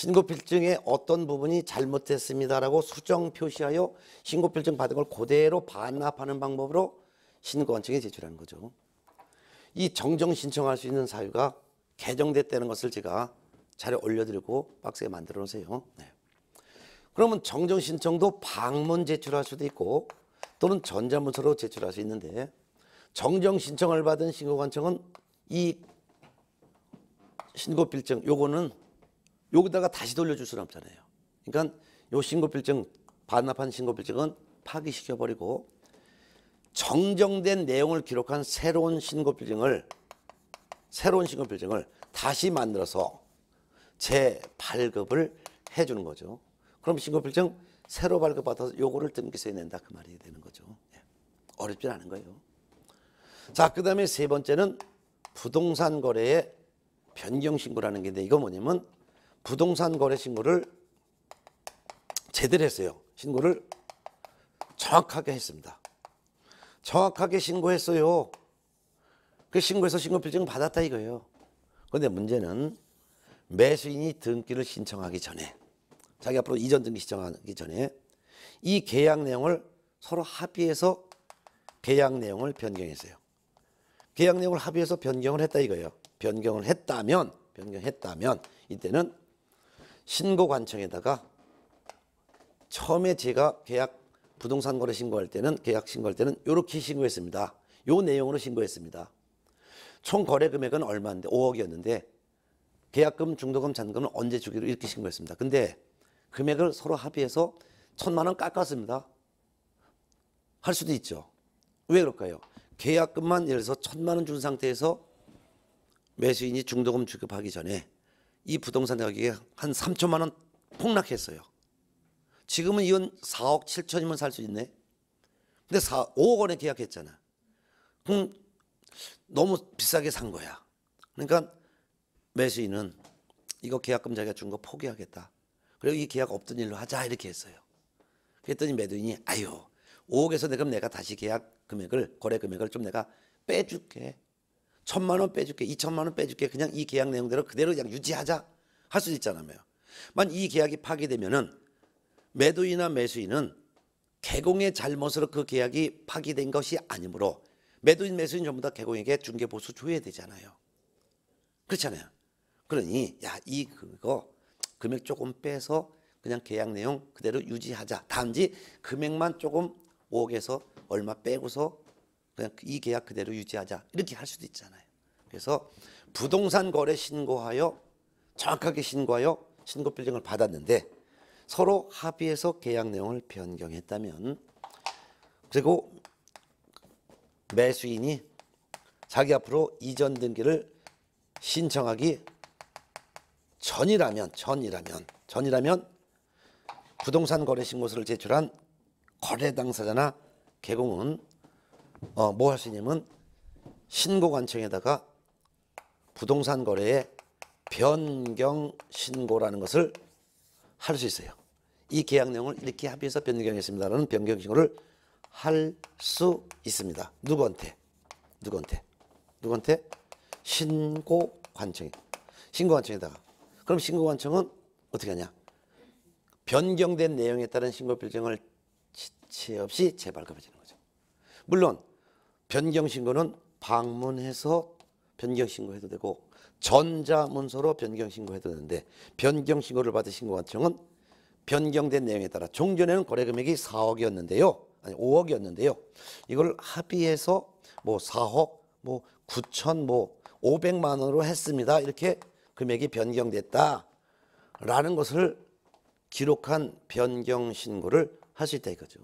신고필증에 어떤 부분이 잘못됐습니다라고 수정 표시하여 신고필증 받은 걸 그대로 반납하는 방법으로 신고원청에 제출하는 거죠. 이 정정 신청할 수 있는 사유가 개정됐다는 것을 제가 자료 올려드리고 박스에 만들어 놓으세요. 네. 그러면 정정 신청도 방문 제출할 수도 있고 또는 전자문서로 제출할 수 있는데 정정 신청을 받은 신고관청은 이 신고필증 요거는 여기다가 다시 돌려줄 수는 없잖아요. 그러니까 요 신고필증 반납한 신고필증은 파기시켜버리고 정정된 내용을 기록한 새로운 신고필증을 새로운 신고필증을 다시 만들어서 재발급을 해주는 거죠. 그럼 신고필증 새로 발급받아서 요거를 등기소에 낸다 그 말이 되는 거죠. 예. 어렵진 않은 거예요. 자, 그 다음에 세 번째는 부동산 거래의 변경 신고라는 게있데 이거 뭐냐면 부동산 거래 신고를 제대로 했어요. 신고를 정확하게 했습니다. 정확하게 신고했어요. 그 신고해서 신고표증 받았다 이거예요. 그런데 문제는 매수인이 등기를 신청하기 전에 자기 앞으로 이전 등기 신청하기 전에 이 계약 내용을 서로 합의해서 계약 내용을 변경했어요. 계약 내용을 합의해서 변경을 했다 이거예요. 변경을 했다면 변경했다면 이때는 신고 관청에다가 처음에 제가 계약 부동산 거래 신고할 때는 계약 신고할 때는 이렇게 신고했습니다. 요 내용으로 신고했습니다. 총 거래 금액은 얼마인데 5억이었는데 계약금, 중도금, 잔금을 언제 주기로 이렇게 신고했습니다. 근데 금액을 서로 합의해서 천만 원 깎았습니다. 할 수도 있죠. 왜 그럴까요? 계약금만 예를 들어서 천만 원 준 상태에서 매수인이 중도금 지급하기 전에 이 부동산 가격이 한 3천만 원 폭락했어요. 지금은 이건 4억 7천이면 살 수 있네. 근데 4, 5억 원에 계약했잖아. 그럼 너무 비싸게 산 거야. 그러니까 매수인은 이거 계약금 자기가 준 거 포기하겠다. 그리고 이 계약 없던 일로 하자 이렇게 했어요. 그랬더니 매도인이 아유 5억에서 내가 내가 다시 계약 금액을 거래 금액을 좀 내가 빼줄게. 천만 원 빼줄게, 이천만 원 빼줄게. 그냥 이 계약 내용대로 그대로 그냥 유지하자 할 수 있잖아요. 만이 계약이 파기되면은 매도인이나 매수인은 개공의 잘못으로 그 계약이 파기된 것이 아니므로 매도인 매수인 전부 다 개공에게 중개 보수 줘야 되잖아요. 그렇잖아요. 그러니 야이 그거 금액 조금 빼서 그냥 계약 내용 그대로 유지하자. 단지 금액만 조금 5억에서 얼마 빼고서 그냥 이 계약 그대로 유지하자 이렇게 할 수도 있잖아요. 그래서 부동산 거래 신고하여 정확하게 신고하여 신고 빌딩을 받았는데 서로 합의해서 계약 내용을 변경했다면 그리고 매수인이 자기 앞으로 이전 등기를 신청하기 전이라면 전이라면 전이라면 부동산 거래 신고서를 제출한 거래 당사자나 개공은 어, 모 할스님은 신고관청에다가 부동산 거래의 변경 신고라는 것을 할 수 있어요. 이 계약 내용을 이렇게 합의해서 변경했습니다라는 변경 신고를 할 수 있습니다. 누구한테? 누구한테? 누구한테? 신고관청에. 신고관청에다가. 그럼 신고관청은 어떻게 하냐? 변경된 내용에 따른 신고 필증을 지체 없이 재발급해주는 거죠. 물론 변경 신고는 방문해서 변경 신고해도 되고 전자문서로 변경 신고해도 되는데 변경 신고를 받으신 신고관청은 변경된 내용에 따라 종전에는 거래 금액이 4억이었는데요. 아니 5억이었는데요. 이걸 합의해서 뭐 4억, 뭐 9천, 뭐 500만 원으로 했습니다. 이렇게 금액이 변경됐다라는 것을 기록한 변경 신고를 하실 때 이거죠.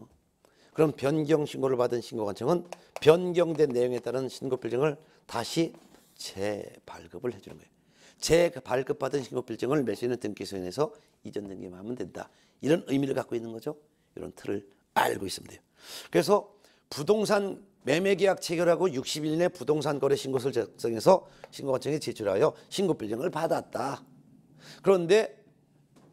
그럼 변경 신고를 받은 신고관청은 변경된 내용에 따른 신고 필증을 다시 재발급을 해주는 거예요. 재발급받은 신고 필증을 매수인은 등기소인에서 이전 등기만 하면 된다. 이런 의미를 갖고 있는 거죠. 이런 틀을 알고 있으면 돼요. 그래서 부동산 매매계약 체결하고 60일 내 부동산 거래 신고서를 작성해서 신고관청에 제출하여 신고 필증을 받았다. 그런데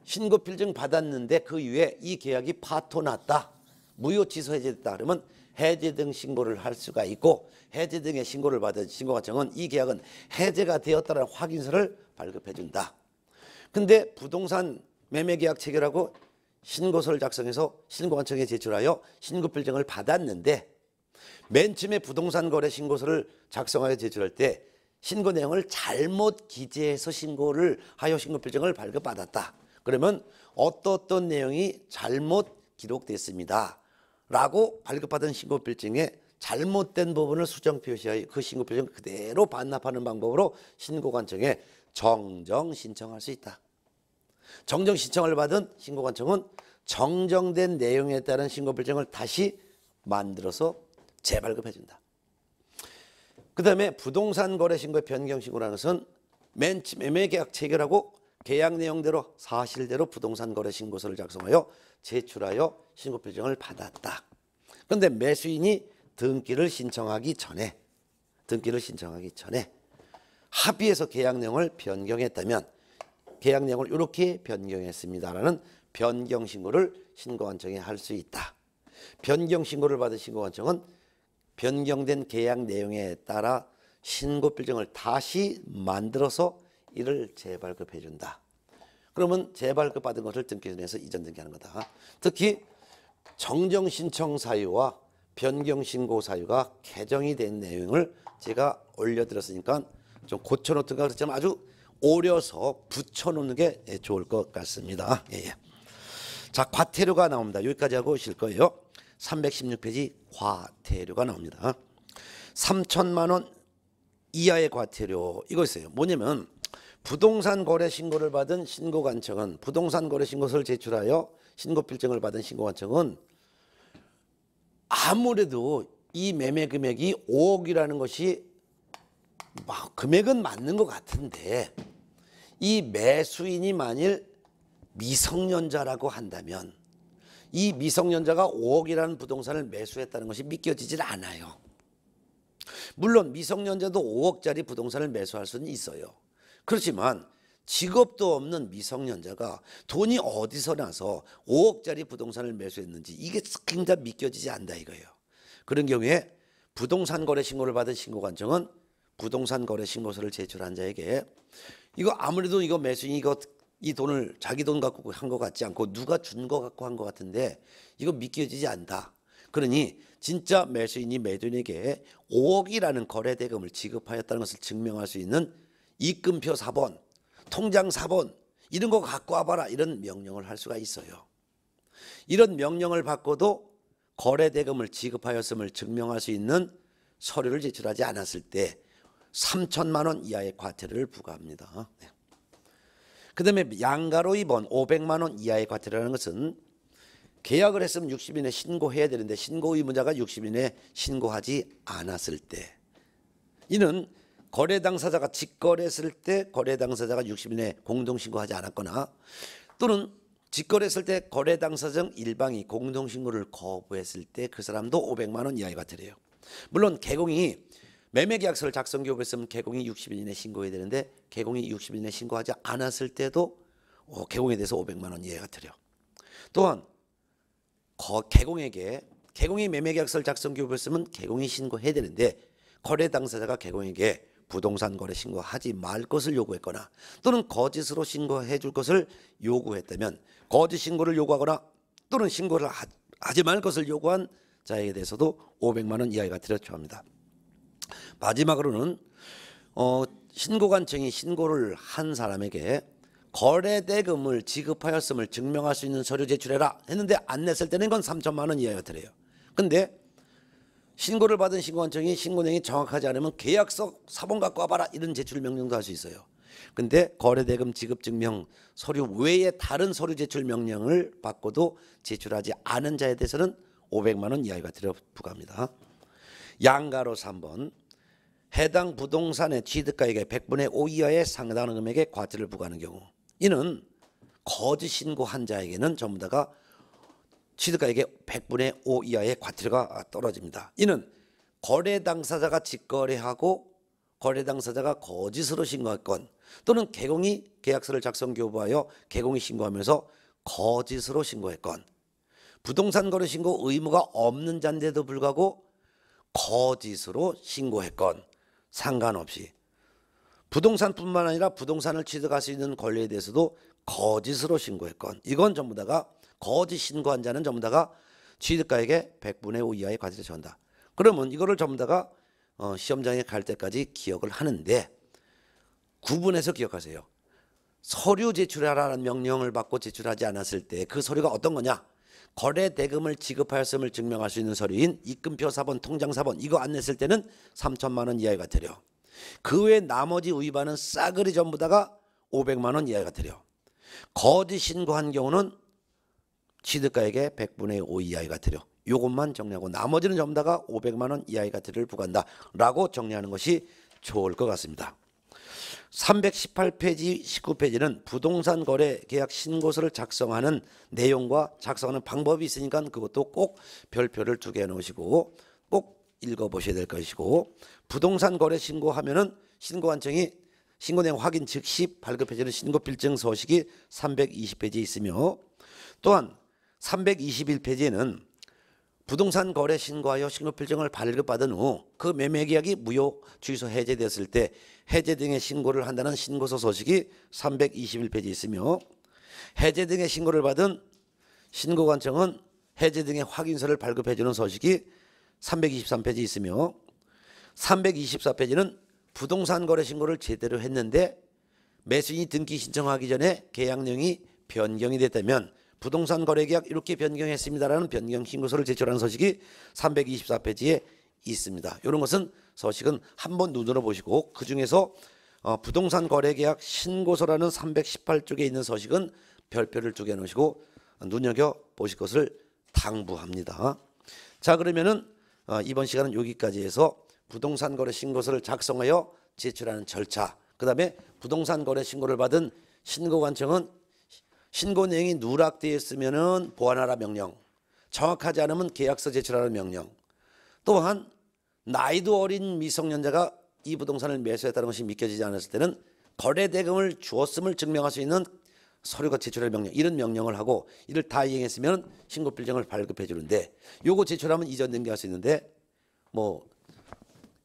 신고 필증 받았는데 그이에이 계약이 파토났다. 무효 취소 해제됐다 그러면 해제 등 신고를 할 수가 있고 해제 등의 신고를 받은 신고과정은이 계약은 해제가 되었다는 확인서를 발급해 준다. 근데 부동산 매매 계약 체결하고 신고서를 작성해서 신고관청에 제출하여 신고 필증을 받았는데 맨 처음에 부동산 거래 신고서를 작성하여 제출할 때 신고 내용을 잘못 기재해서 신고를 하여 신고 필증을 발급받았다. 그러면 어떠 어떤 내용이 잘못 기록됐습니다. 라고 발급받은 신고필증에 잘못된 부분을 수정 표시하여 그 신고필증 그대로 반납하는 방법으로 신고관청에 정정 신청할 수 있다. 정정 신청을 받은 신고관청은 정정된 내용에 따른 신고필증을 다시 만들어서 재발급해준다. 그 다음에 부동산 거래 신고 변경 신고라는 것은 맨 매매 계약 체결하고 계약 내용대로 사실대로 부동산 거래 신고서를 작성하여 제출하여 신고 필증을 받았다. 그런데 매수인이 등기를 신청하기 전에 등기를 신청하기 전에 합의해서 계약 내용을 변경했다면 계약 내용을 이렇게 변경했습니다라는 변경 신고를 신고관청에 할 수 있다. 변경 신고를 받은 신고관청은 변경된 계약 내용에 따라 신고 필증을 다시 만들어서 이를 재발급해 준다. 그러면 재발급받은 그 것을 등기소에서 이전 등기하는 거다. 특히 정정 신청 사유와 변경 신고 사유가 개정이 된 내용을 제가 올려드렸으니까 좀 고쳐놓든가 그렇지만 아주 오려서 붙여놓는 게 좋을 것 같습니다. 예. 예. 자, 과태료가 나옵니다. 여기까지 하고 오실 거예요. 316페이지 과태료가 나옵니다. 3천만 원 이하의 과태료 이거 있어요. 뭐냐면 부동산 거래 신고를 받은 신고관청은 부동산 거래 신고서를 제출하여 신고필증을 받은 신고관청은 아무래도 이 매매 금액이 5억이라는 것이 막 금액은 맞는 것 같은데 이 매수인이 만일 미성년자라고 한다면 이 미성년자가 5억이라는 부동산을 매수했다는 것이 믿겨지질 않아요. 물론 미성년자도 5억짜리 부동산을 매수할 수는 있어요. 그렇지만 직업도 없는 미성년자가 돈이 어디서 나서 5억짜리 부동산을 매수했는지 이게 굉장히 믿겨지지 않다 이거예요. 그런 경우에 부동산 거래 신고를 받은 신고관청은 부동산 거래 신고서를 제출한 자에게 이거 아무래도 이거 매수인 이거 이 돈을 자기 돈 갖고 한 것 같지 않고 누가 준 것 갖고 한 것 같은데 이거 믿겨지지 않다. 그러니 진짜 매수인이 매도인에게 5억이라는 거래 대금을 지급하였다는 것을 증명할 수 있는 입금표 4번, 통장 4번 이런 거 갖고 와봐라 이런 명령을 할 수가 있어요. 이런 명령을 받고도 거래 대금을 지급하였음을 증명할 수 있는 서류를 제출하지 않았을 때 3천만 원 이하의 과태료를 부과합니다. 네. 그 다음에 양가로 2번 500만 원 이하의 과태료라는 것은 계약을 했으면 60인에 신고해야 되는데 신고 의무자가 60인에 신고하지 않았을 때 이는 거래 당사자가 직거래했을 때 거래 당사자가 60일 내 공동신고하지 않았거나 또는 직거래했을 때 거래 당사정 일방이 공동신고를 거부했을 때 그 사람도 500만 원 이하의 과태료예요. 물론 개공이 매매 계약서를 작성 교부했으면 개공이 60일 내 신고해야 되는데 개공이 60일 내 신고하지 않았을 때도 어, 개공에 대해서 500만 원 이하가 들려. 또한 거, 개공에게 개공이 매매 계약서를 작성 교부했으면 개공이 신고해야 되는데 거래 당사자가 개공에게 부동산 거래 신고하지 말 것을 요구했거나 또는 거짓으로 신고해 줄 것을 요구했다면 거짓 신고를 요구하거나 또는 신고를 하지 말 것을 요구한 자에게 대해서도 500만 원 이하의 가치를 처합니다. 마지막으로는 어, 신고관청이 신고를 한 사람에게 거래대금을 지급하였음을 증명할 수 있는 서류 제출해라 했는데 안 냈을 때는 건 3천만 원 이하가 들어요. 근데 신고를 받은 신고한청이 신고내용이 정확하지 않으면 계약서 사본 갖고 와봐라 이런 제출 명령도 할 수 있어요. 근데 거래대금 지급증명 서류 외에 다른 서류 제출 명령을 받고도 제출하지 않은 자에 대해서는 500만 원 이하가 들어 부과합니다. 양가로 3번 해당 부동산의 취득가액의 100분의 5 이하의 상당한 금액의 과태를 료 부과하는 경우 이는 거짓 신고한 자에게는 전부 다가 취득가액의 100분의 5 이하의 과태료가 떨어집니다. 이는 거래 당사자가 직거래하고 거래 당사자가 거짓으로 신고할 건 또는 개공이 계약서를 작성 교부하여 개공이 신고하면서 거짓으로 신고했건 부동산 거래 신고 의무가 없는 잔데도 불구하고 거짓으로 신고했건 상관없이 부동산뿐만 아니라 부동산을 취득할 수 있는 권리에 대해서도 거짓으로 신고했건 이건 전부 다가 거짓 신고한 자는 전부 다가 취득가에게 100분의 5 이하의 과세를 정다 그러면 이거를 전부 다가 어, 시험장에 갈 때까지 기억을 하는데 구분해서 기억하세요. 서류 제출하라는 명령을 받고 제출하지 않았을 때 그 서류가 어떤 거냐? 거래 대금을 지급하였음을 증명할 수 있는 서류인 입금표 4번, 통장 4번 이거 안 냈을 때는 3천만 원 이하가 되려. 그외 나머지 위반은 싸그리 전부 다가 500만 원 이하가 되려. 거짓 신고한 경우는 취득가액의 100분의 5 이하이가 들여 요것만 정리하고 나머지는 전부 다가 500만 원 이하의 가치를 부과한다 라고 정리하는 것이 좋을 것 같습니다. 318페이지 19페이지는 부동산 거래 계약 신고서를 작성하는 내용과 작성하는 방법이 있으니까 그것도 꼭 별표를 두개 놓으시고 꼭 읽어보셔야 될 것이고 부동산 거래 신고하면은 신고한청이 신고 내용 확인 즉시 발급해주는 신고필증 서식이 320페이지에 있으며 또한 321페이지에는 부동산 거래 신고하여 신고필증을 발급받은 후 그 매매계약이 무효 취소 해제됐을 때 해제 등의 신고를 한다는 신고서 소식이 321페이지에 있으며 해제 등의 신고를 받은 신고관청은 해제 등의 확인서를 발급해주는 소식이 323페이지에 있으며 324페이지는 부동산 거래 신고를 제대로 했는데 매수인이 등기 신청하기 전에 계약령이 변경이 됐다면 부동산 거래계약 이렇게 변경했습니다라는 변경 신고서를 제출하는 식이 324페이지에 있습니다. 이런 것은 서식은 한 번 눈으로 보시고 그 중에서 어, 부동산 거래계약 신고서라는 318쪽에 있는 서식은 별표를 두개 놓으시고 눈여겨 보실 것을 당부합니다. 자 그러면은 어, 이번 시간은 여기까지 해서 부동산 거래 신고서를 작성하여 제출하는 절차 그 다음에 부동산 거래 신고를 받은 신고관청은 신고 내용이 누락되어 있으면 보완하라 명령, 정확하지 않으면 계약서 제출하라는 명령. 또한 나이도 어린 미성년자가 이 부동산을 매수했다는 것이 믿겨지지 않았을 때는 거래 대금을 주었음을 증명할 수 있는 서류가 제출할 명령 이런 명령을 하고 이를 다 이행했으면 신고필증을 발급해 주는데 요거 제출하면 이전 등기할 수 있는데 뭐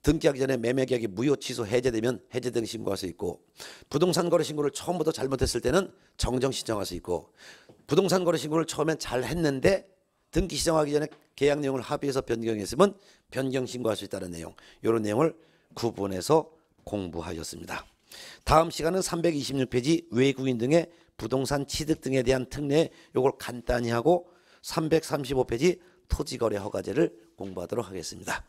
등기하기 전에 매매계약이 무효 취소 해제되면 해제 등 신고할 수 있고 부동산 거래 신고를 처음부터 잘못했을 때는 정정 신청할 수 있고 부동산 거래 신고를 처음엔 잘 했는데 등기 시정하기 전에 계약 내용을 합의해서 변경했으면 변경 신고할 수 있다는 내용 이런 내용을 구분해서 공부하였습니다. 다음 시간은 326페이지 외국인 등의 부동산 취득 등에 대한 특례 요걸 간단히 하고 335페이지 토지거래 허가제를 공부하도록 하겠습니다.